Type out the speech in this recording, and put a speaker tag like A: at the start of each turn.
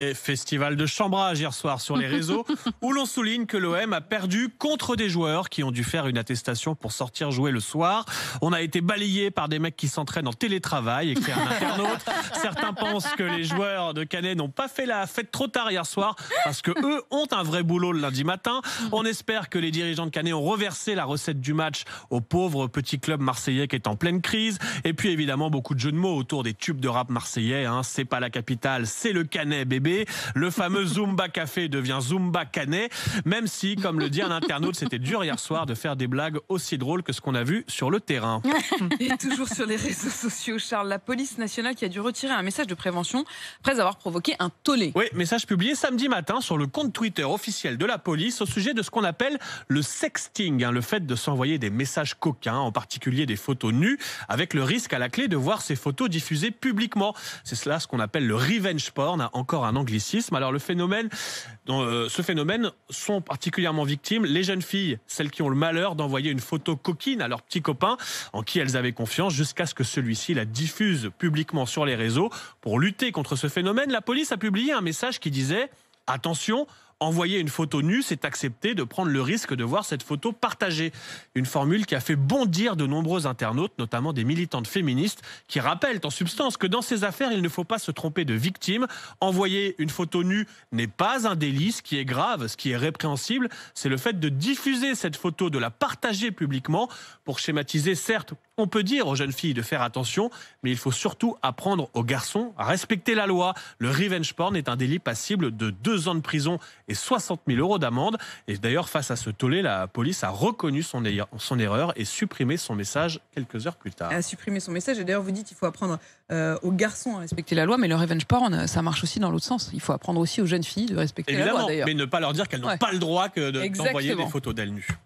A: Et festival de chambrage hier soir sur les réseaux où l'on souligne que l'OM a perdu contre des joueurs qui ont dû faire une attestation pour sortir jouer le soir. On a été balayé par des mecs qui s'entraînent en télétravail, et qui un internaute. Certains pensent que les joueurs de Canet n'ont pas fait la fête trop tard hier soir parce que eux ont un vrai boulot le lundi matin. On espère que les dirigeants de Canet ont reversé la recette du match au pauvre petit club marseillais qui est en pleine crise. Et puis évidemment beaucoup de jeux de mots autour des tubes de rap marseillais. Hein. C'est pas la capitale, c'est le Canet bébé. Le fameux Zumba Café devient Zumba Canet, même si, comme le dit un internaute, c'était dur hier soir de faire des blagues aussi drôles que ce qu'on a vu sur le terrain.
B: Et toujours sur les réseaux sociaux, Charles, la police nationale qui a dû retirer un message de prévention après avoir provoqué un tollé.
A: Oui, message publié samedi matin sur le compte Twitter officiel de la police au sujet de ce qu'on appelle le sexting, hein, le fait de s'envoyer des messages coquins, en particulier des photos nues, avec le risque à la clé de voir ces photos diffusées publiquement. C'est cela ce qu'on appelle le revenge porn, encore un anglicisme. Alors le phénomène, euh, ce phénomène sont particulièrement victimes les jeunes filles, celles qui ont le malheur d'envoyer une photo coquine à leur petit copain en qui elles avaient confiance jusqu'à ce que celui-ci la diffuse publiquement sur les réseaux. Pour lutter contre ce phénomène, la police a publié un message qui disait Attention, envoyer une photo nue, c'est accepter de prendre le risque de voir cette photo partagée. Une formule qui a fait bondir de nombreux internautes, notamment des militantes féministes, qui rappellent en substance que dans ces affaires, il ne faut pas se tromper de victime. Envoyer une photo nue n'est pas un délit, ce qui est grave, ce qui est répréhensible, c'est le fait de diffuser cette photo, de la partager publiquement. Pour schématiser, certes, on peut dire aux jeunes filles de faire attention, mais il faut surtout apprendre aux garçons à respecter la loi. Le revenge porn est un délit passible de deux ans de prison et 60 000 euros d'amende. Et d'ailleurs, face à ce tollé, la police a reconnu son, erreur et supprimé son message quelques heures plus tard. Elle a
B: supprimé son message. Et d'ailleurs, vous dites qu'il faut apprendre euh, aux garçons à respecter la loi, mais le revenge porn, euh, ça marche aussi dans l'autre sens. Il faut apprendre aussi aux jeunes filles de respecter la loi. mais
A: ne pas leur dire qu'elles n'ont pas le droit que d'envoyer des photos d'elles nues.